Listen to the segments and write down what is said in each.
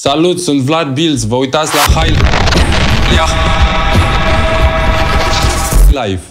Salut, sunt Vlad Bills, vă uitați la High Life.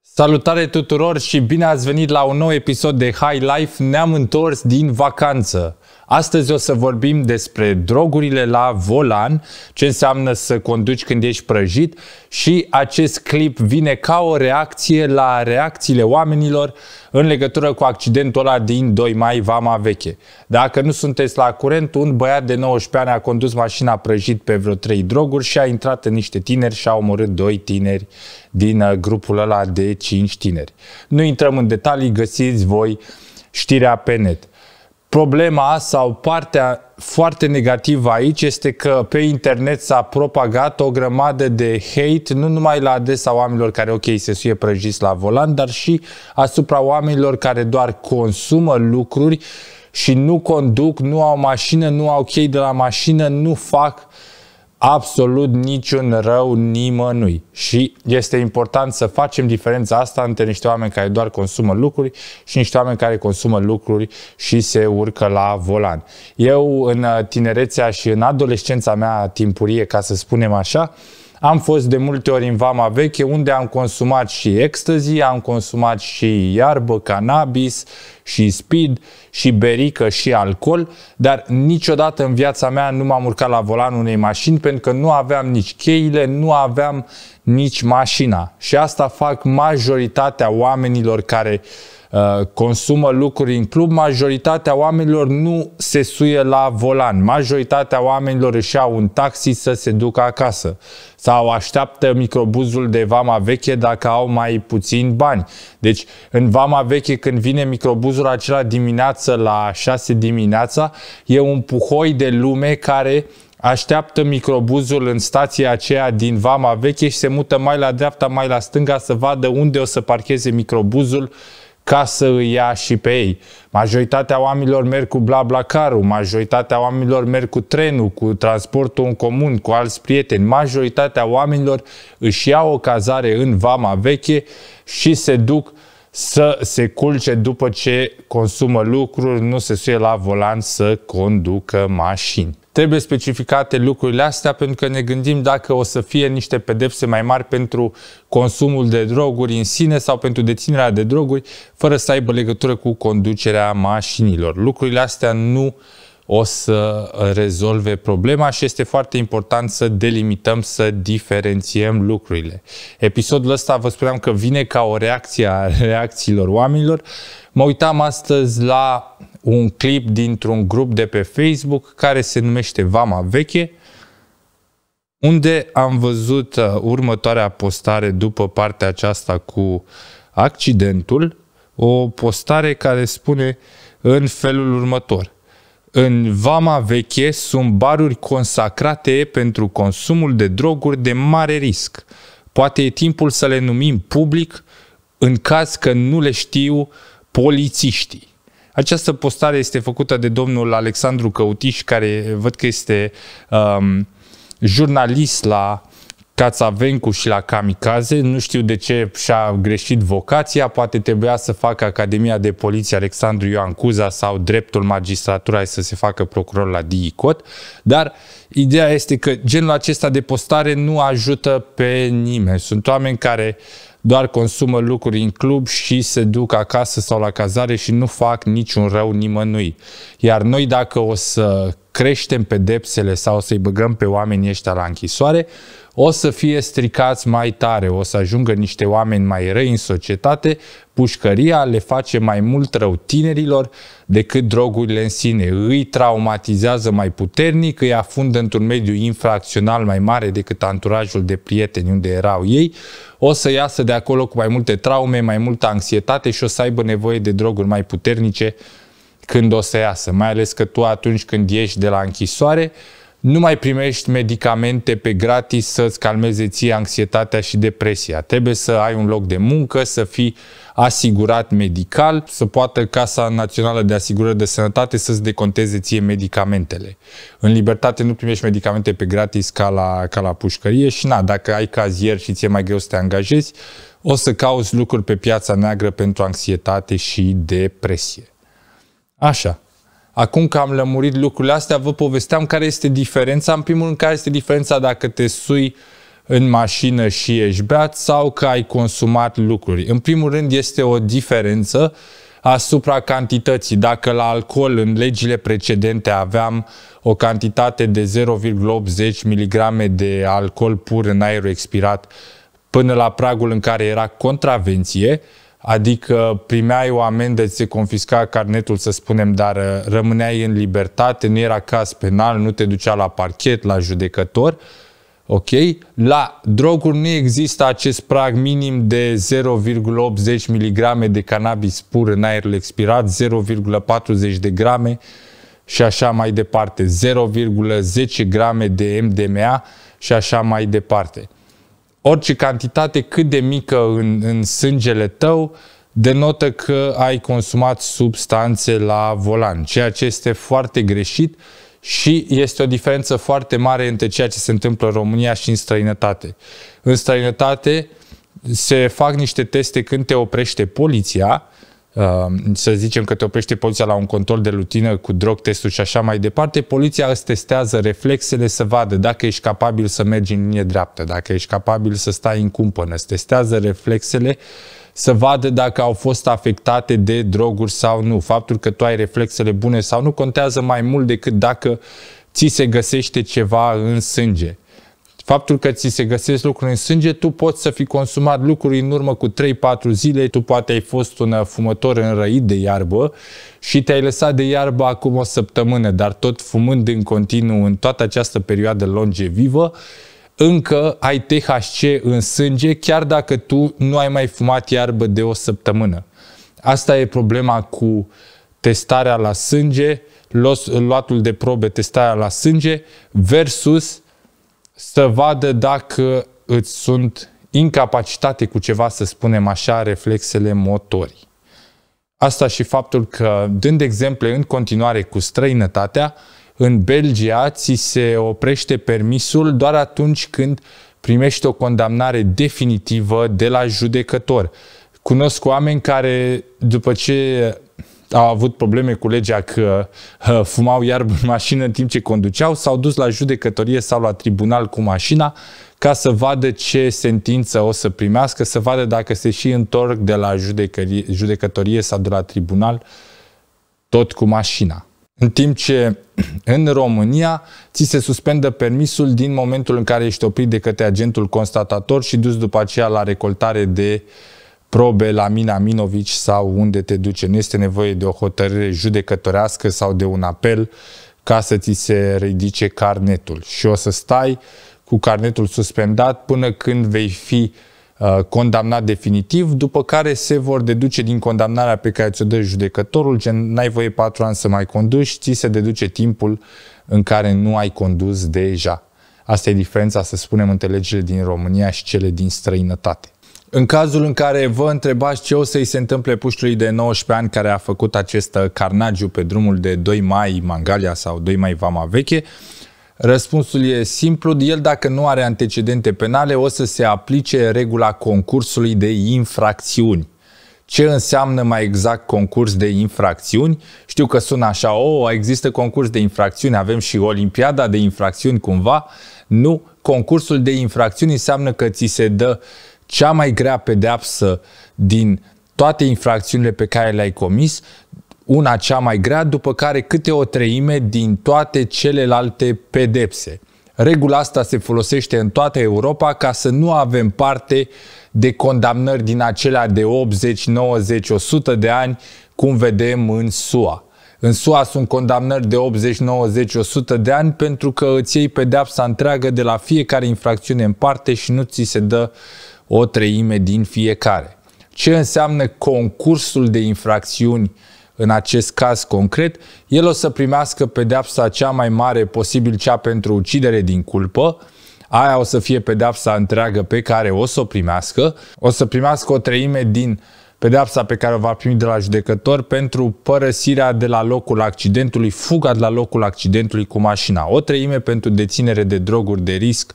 Salutare tuturor și bine ați venit la un nou episod de High Life. Ne-am întors din vacanță. Astăzi o să vorbim despre drogurile la volan, ce înseamnă să conduci când ești prăjit și acest clip vine ca o reacție la reacțiile oamenilor în legătură cu accidentul ăla din 2 mai Vama Veche. Dacă nu sunteți la curent, un băiat de 19 ani a condus mașina prăjit pe vreo 3 droguri și a intrat în niște tineri și a omorât 2 tineri din uh, grupul ăla de 5 tineri. Nu intrăm în detalii, găsiți voi știrea pe net. Problema sau partea foarte negativă aici este că pe internet s-a propagat o grămadă de hate, nu numai la adresa oamenilor care, ok, se suie prăjiți la volan, dar și asupra oamenilor care doar consumă lucruri și nu conduc, nu au mașină, nu au chei de la mașină, nu fac uh, absolut niciun rău nimănui. Și este important să facem diferența asta între niște oameni care doar consumă lucruri și niște oameni care consumă lucruri și se urcă la volan. Eu în tinerețea și în adolescența mea timpurie, ca să spunem așa, am fost de multe ori în vama veche unde am consumat și ecstasy, am consumat și iarbă, cannabis, și speed, și berică, și alcool, dar niciodată în viața mea nu m-am urcat la volan unei mașini pentru că nu aveam nici cheile, nu aveam nici mașina. Și asta fac majoritatea oamenilor care uh, consumă lucruri în club, majoritatea oamenilor nu se suie la volan. Majoritatea oamenilor își iau un taxi să se ducă acasă sau așteaptă microbuzul de vama veche dacă au mai puțin bani. Deci în vama veche când vine microbuzul refuzul acela dimineață la 6 dimineața e un puhoi de lume care așteaptă microbuzul în stația aceea din Vama Veche și se mută mai la dreapta, mai la stânga să vadă unde o să parcheze microbuzul ca să îi ia și pe ei. Majoritatea oamenilor merg cu bla caru, majoritatea oamenilor merg cu trenul, cu transportul în comun, cu alți prieteni. Majoritatea oamenilor își iau o cazare în Vama Veche și se duc să se culce după ce consumă lucruri, nu se suie la volan să conducă mașini. Trebuie specificate lucrurile astea pentru că ne gândim dacă o să fie niște pedepse mai mari pentru consumul de droguri în sine sau pentru deținerea de droguri, fără să aibă legătură cu conducerea mașinilor. Lucrurile astea nu uh, o să rezolve problema și este foarte important să delimităm, să diferențiem lucrurile. Episodul ăsta vă spuneam că vine ca o reacție a reacțiilor oamenilor. Mă uitam astăzi la un clip dintr-un grup de pe Facebook care se numește Vama Veche, unde am văzut uh, următoarea postare după partea aceasta cu accidentul, o postare care spune în felul următor. În Vama Veche sunt baruri consacrate pentru consumul de droguri de mare risc. Poate e timpul să le numim public în caz că nu le știu polițiștii. Această postare este făcută de domnul Alexandru Căutiș, care văd că este um, jurnalist la Cațavencu și la Kamikaze. Nu știu de ce și-a greșit vocația, poate trebuia să facă Academia de Poliție Alexandru Ioan Cuza sau dreptul magistraturai să se facă procuror la DICOT, dar ideea este că genul acesta de postare nu ajută pe nimeni. Sunt oameni care doar consumă lucruri în club și se duc acasă sau la cazare și nu fac niciun rău nimănui. Iar noi dacă o să creștem pedepsele sau să-i băgăm pe oamenii ăștia la închisoare, o să fie stricați mai tare, o să ajungă niște oameni mai răi în societate, pușcăria le face mai mult rău tinerilor decât drogurile în sine. Îi traumatizează mai puternic, îi afundă într-un mediu infracțional mai mare decât anturajul de prieteni unde erau ei, o să iasă de acolo cu mai multe traume, mai multă anxietate și o să aibă nevoie de droguri mai puternice când o să iasă, mai ales că tu atunci când ieși de la închisoare, uh, nu mai primești medicamente pe gratis să-ți calmeze ție anxietatea și depresia. Trebuie să ai un loc de muncă, să fii asigurat medical, să poată Casa Națională de Asigurări de Sănătate să-ți deconteze ție medicamentele. În libertate nu primești medicamente pe gratis ca la, ca la pușcărie și na, dacă ai cazier și ție mai greu să te angajezi, o să cauți lucruri pe piața neagră pentru anxietate și depresie. Așa. Acum că am lămurit lucrurile astea, vă povesteam care este diferența. În primul rând, care este diferența dacă te sui în mașină și ești beat sau că ai consumat lucruri. În primul rând, este o diferență asupra cantității. Dacă la alcool în legile precedente aveam o cantitate de 0,80 mg de alcool pur în aer expirat până la pragul în care era contravenție, adică primeai o amendă, ți se confisca carnetul, să spunem, dar uh, rămâneai în libertate, nu era caz penal, nu te ducea la parchet, la judecător, ok? La droguri nu există acest prag minim de 0,80 mg de cannabis pur în aer expirat, 0,40 de grame și așa mai departe, 0,10 grame de MDMA și așa mai departe orice cantitate cât de mică în, în sângele tău denotă că ai consumat substanțe la volan, ceea ce este foarte greșit și este o diferență foarte mare între ceea ce se întâmplă în România și în străinătate. În străinătate se fac niște teste când te oprește poliția, Ehm, să zicem că te oprește poliția la un control de rutină cu drog testul și așa mai departe, poliția îți testează reflexele să vadă dacă ești capabil să mergi în linie dreaptă, dacă ești capabil să stai în cumpănă, îți testează reflexele să vadă dacă au fost afectate de droguri sau nu. Faptul că tu ai reflexele bune sau nu contează mai mult decât dacă ți se găsește ceva în sânge. Faptul că ți se găsesc lucruri în sânge, tu poți să fi consumat lucruri în urmă cu 3-4 zile, tu poate ai fost un uh, fumător înrăit de iarbă și te-ai lăsat de iarbă acum o săptămână, dar tot fumând în continuu în toată această perioadă longevivă, încă ai THC în sânge, chiar dacă tu nu ai mai fumat iarbă de o săptămână. Asta e problema cu testarea la sânge, luatul de probe, testarea la sânge versus să vadă dacă îți sunt incapacitate cu ceva, să spunem așa, reflexele motorii. Asta și faptul că, dând exemple în continuare cu străinătatea, în Belgia ți se oprește permisul doar atunci când primești o condamnare definitivă de la judecător. Cunosc oameni care, după ce au avut probleme cu legea că fumau iarbă în mașină în timp ce conduceau, s-au dus la judecătorie sau la tribunal cu mașina ca să vadă ce sentință o să primească, să vadă dacă se și întorc de la judecătorie, judecătorie sau de la tribunal tot cu mașina. În timp ce în România ți se suspendă permisul din momentul în care ești oprit de către agentul constatator și dus după aceea la recoltare de uh, probe la Mina Minovici sau unde te duce. Nu este nevoie de o hotărâre judecătorească sau de un apel ca să ți se ridice carnetul. Și o să stai cu carnetul suspendat până când vei fi uh, condamnat definitiv, după care se vor deduce din condamnarea pe care ți-o dă judecătorul, gen n-ai voie patru ani să mai conduci, ți se deduce timpul în care nu ai condus deja. Asta e diferența, să spunem, între legile din România și cele din străinătate. În cazul în care vă întrebați ce o să-i se întâmple puștului de 19 ani care a făcut acest uh, carnagiu pe drumul de 2 mai Mangalia sau 2 mai Vama Veche, răspunsul e simplu. El, dacă nu are antecedente penale, o să se aplice regula concursului de infracțiuni. Ce înseamnă mai exact concurs de infracțiuni? Știu că sună așa, o, oh, există concurs de infracțiuni, avem și Olimpiada de infracțiuni cumva. Nu, concursul de infracțiuni înseamnă că ți se dă uh, cea mai grea pedeapsă din toate infracțiunile pe care le-ai comis, una cea mai grea, după care câte o treime din toate celelalte pedepse. Regula asta se folosește în toată Europa ca să nu avem parte de condamnări din acelea de 80, 90, 100 de ani, cum vedem în SUA. În SUA sunt condamnări de 80, 90, 100 de ani pentru că îți iei pedeapsa întreagă de la fiecare infracțiune în parte și nu ți se dă uh, o treime din fiecare. Ce înseamnă concursul de infracțiuni în acest caz concret? El o să primească pedeapsa cea mai mare posibil, cea pentru ucidere din culpă, aia o să fie pedeapsa întreagă pe care o să o primească, o să primească o treime din pedeapsa pe care o va primi de la judecător pentru părăsirea de la locul accidentului, fuga de la locul accidentului cu mașina, o treime pentru deținere de droguri de risc,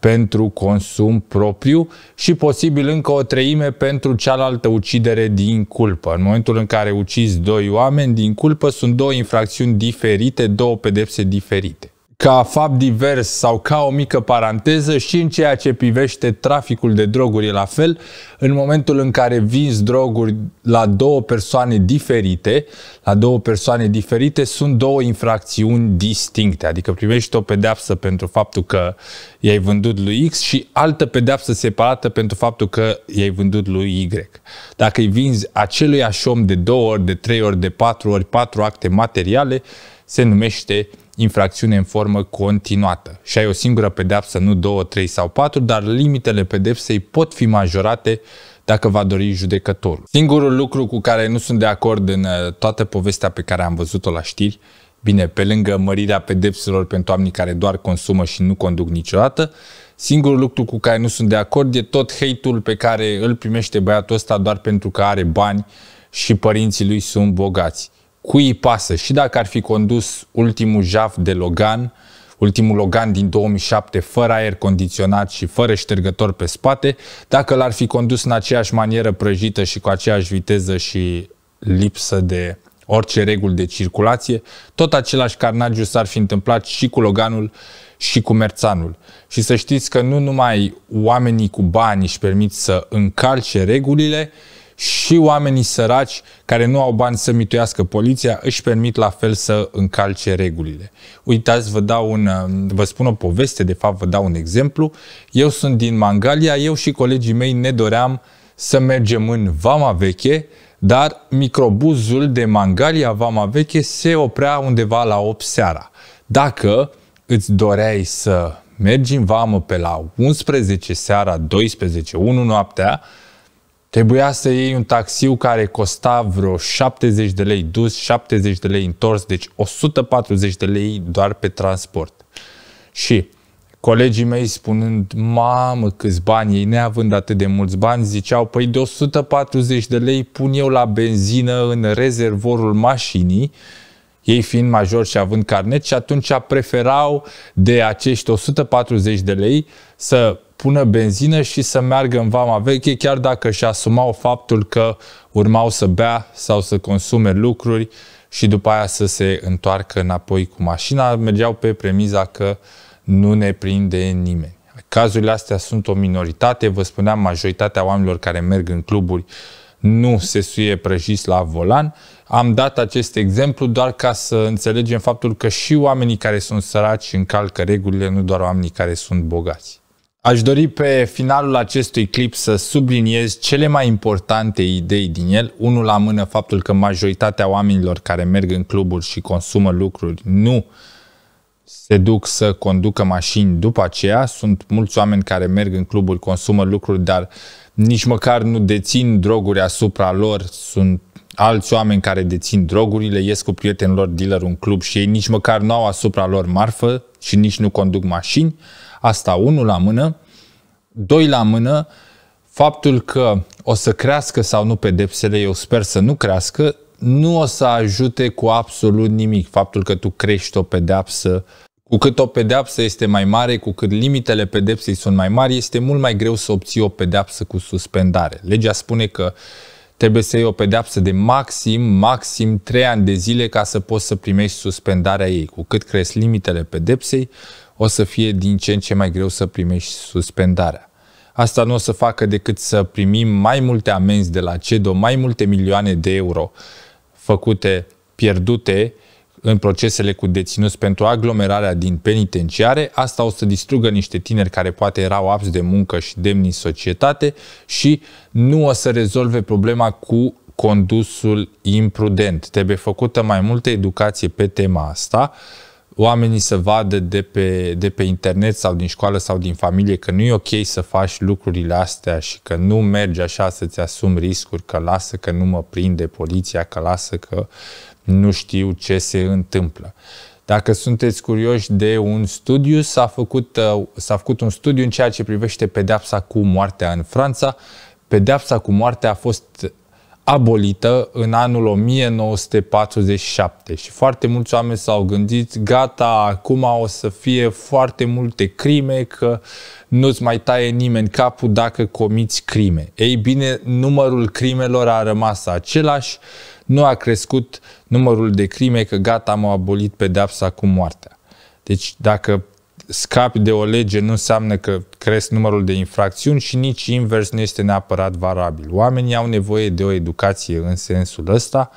pentru consum propriu și posibil încă o treime pentru cealaltă ucidere din culpă. În momentul în care ucizi doi oameni din culpă, sunt două infracțiuni diferite, două pedepse diferite ca fapt divers sau ca o mică paranteză și în ceea ce privește traficul de droguri e la fel, în momentul în care vinzi droguri la două persoane diferite, la două persoane diferite sunt două infracțiuni distincte, adică primești o pedeapsă pentru faptul că i-ai vândut lui X și altă pedeapsă separată pentru faptul că i-ai vândut lui Y. Dacă îi vinzi acelui om de două ori, de trei ori, de patru ori, patru acte materiale, se numește infracțiune în formă continuată și ai o singură pedeapsă, nu două, trei sau patru, dar limitele pedepsei pot fi majorate dacă va dori judecătorul. Singurul lucru cu care nu sunt de acord în uh, toată povestea pe care am văzut-o la știri, bine, pe lângă mărirea pedepselor pentru oamenii care doar consumă și nu conduc niciodată, singurul lucru cu care nu sunt de acord e tot hate-ul pe care îl primește băiatul ăsta doar pentru că are bani și părinții lui sunt bogați cui îi pasă și dacă ar fi condus ultimul jaf de Logan, ultimul Logan din 2007 fără aer condiționat și fără ștergător pe spate, dacă l-ar fi condus în aceeași manieră prăjită și cu aceeași viteză și lipsă de orice reguli de circulație, tot același carnagiu s-ar fi întâmplat și cu Loganul și cu Merțanul. Și să știți că nu numai oamenii cu bani își permit să încalce regulile, și oamenii săraci care nu au bani să mituiască poliția își permit la fel să încalce regulile. Uitați, vă, dau un, um, vă spun o poveste, de fapt vă dau un exemplu. Eu sunt din Mangalia, eu și colegii mei ne doream să mergem în Vama Veche, dar microbuzul de Mangalia Vama Veche se oprea undeva la 8 seara. Dacă îți doreai să mergi în vamă pe la 11 seara, 12, 1 noaptea, Trebuia să iei un taxiu care costa vreo 70 de lei dus, 70 de lei întors, deci 140 de lei doar pe transport. Și colegii mei spunând, mamă câți bani, ei neavând atât de mulți bani, ziceau, păi de 140 de lei pun eu la benzină în rezervorul mașinii, ei fiind majori și având carnet și atunci preferau de acești 140 de lei să pună benzină și să meargă în vama veche, chiar dacă și asumau faptul că urmau să bea sau să consume lucruri și după aia să se întoarcă înapoi cu mașina, mergeau pe premiza că nu ne prinde nimeni. Cazurile astea sunt o minoritate, vă spuneam, majoritatea oamenilor care merg în cluburi nu se suie prăjiți la volan. Am dat acest exemplu doar ca să înțelegem faptul că și oamenii care sunt săraci încalcă regulile, nu doar oamenii care sunt bogați. Aș dori pe finalul acestui clip să subliniez cele mai importante idei din el, unul la mână faptul că majoritatea oamenilor care merg în cluburi și consumă lucruri nu se duc să conducă mașini după aceea. Sunt mulți oameni care merg în cluburi, consumă lucruri, dar nici măcar nu dețin droguri asupra lor. Sunt alți oameni care dețin drogurile, ies cu prietenilor dealer un club și ei nici măcar nu au asupra lor marfă și nici nu conduc mașini. Asta, unul la mână. Doi la mână, faptul că o să crească sau nu pedepsele, eu sper să nu crească, nu o să ajute cu absolut nimic. Faptul că tu crești o pedeapsă, cu cât o pedeapsă este mai mare, cu cât limitele pedepsei sunt mai mari, este mult mai greu să obții o pedeapsă cu suspendare. Legea spune că trebuie să iei o pedeapsă de maxim, maxim 3 ani de zile ca să poți să primești suspendarea ei. Cu cât cresc limitele pedepsei, o să fie din ce în ce mai greu să primești suspendarea. Asta nu o să facă decât să primim mai multe amenzi de la CEDO, mai multe milioane de euro făcute, pierdute în procesele cu deținuți pentru aglomerarea din penitenciare. Asta o să distrugă niște tineri care poate erau apți de muncă și demni în societate și nu o să rezolve problema cu condusul imprudent. Trebuie făcută mai multă educație pe tema asta oamenii să vadă de pe, de pe internet sau din școală sau din familie că nu e ok să faci lucrurile astea și că nu mergi așa să-ți asumi riscuri, că lasă că nu mă prinde poliția, că lasă că nu știu ce se întâmplă. Dacă sunteți curioși de un studiu, s-a făcut, uh, s-a făcut un studiu în ceea ce privește pedepsa cu moartea în Franța. Pedepsa cu moartea a fost abolită în anul 1947 și foarte mulți oameni s-au gândit, gata, acum o să fie foarte multe crime, că nu-ți mai taie nimeni capul dacă comiți crime. Ei bine, numărul crimelor a rămas același, nu a crescut numărul de crime, că gata, am abolit pedepsa cu moartea. Deci dacă scapi de o lege nu înseamnă că cresc numărul de infracțiuni și nici invers nu este neapărat variabil. Oamenii au nevoie de o educație în sensul ăsta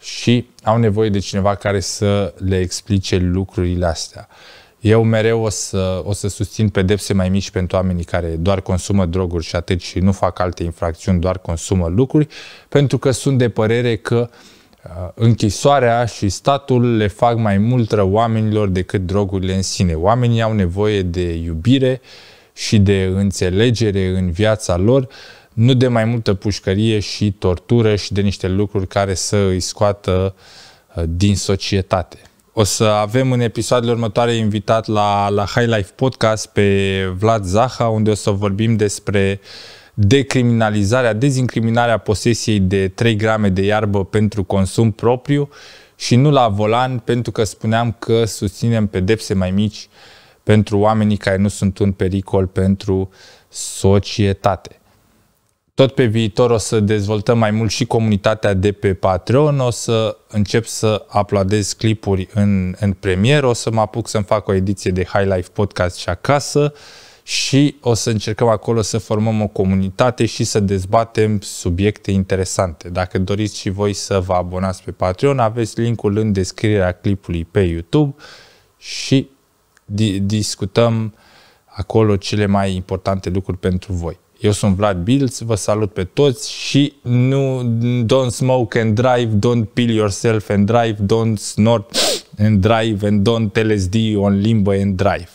și au nevoie de cineva care să le explice lucrurile astea. Eu mereu o să, o să susțin pedepse mai mici pentru oamenii care doar consumă droguri și atât și nu fac alte infracțiuni, doar consumă lucruri, pentru că sunt de părere că uh, Uh, închisoarea și statul le fac mai mult rău oamenilor decât drogurile în sine. Oamenii au nevoie de iubire și de înțelegere în viața lor, nu de mai multă pușcărie și tortură și de niște lucruri care să îi scoată uh, din societate. O să avem în episoadele următoare invitat la, la High Life Podcast pe Vlad Zaha, unde o să vorbim despre uh, decriminalizarea, dezincriminarea posesiei de 3 grame de iarbă pentru consum propriu și nu la volan, pentru că spuneam că susținem pedepse mai mici pentru oamenii care nu sunt un pericol pentru societate. Tot pe viitor o să dezvoltăm mai mult și comunitatea de pe Patreon, o să încep să aplaudez clipuri în, în premier, o să mă apuc să-mi fac o ediție de High Life Podcast și acasă, uh, și o să încercăm acolo să formăm o comunitate și să dezbatem subiecte interesante. Dacă doriți și voi să vă abonați pe Patreon, aveți linkul în descrierea clipului pe YouTube și di- discutăm acolo cele mai importante lucruri pentru voi. Eu sunt Vlad Bills, vă salut pe toți și nu don't smoke and drive, don't peel yourself and drive, don't snort and drive and don't LSD on limbo and drive.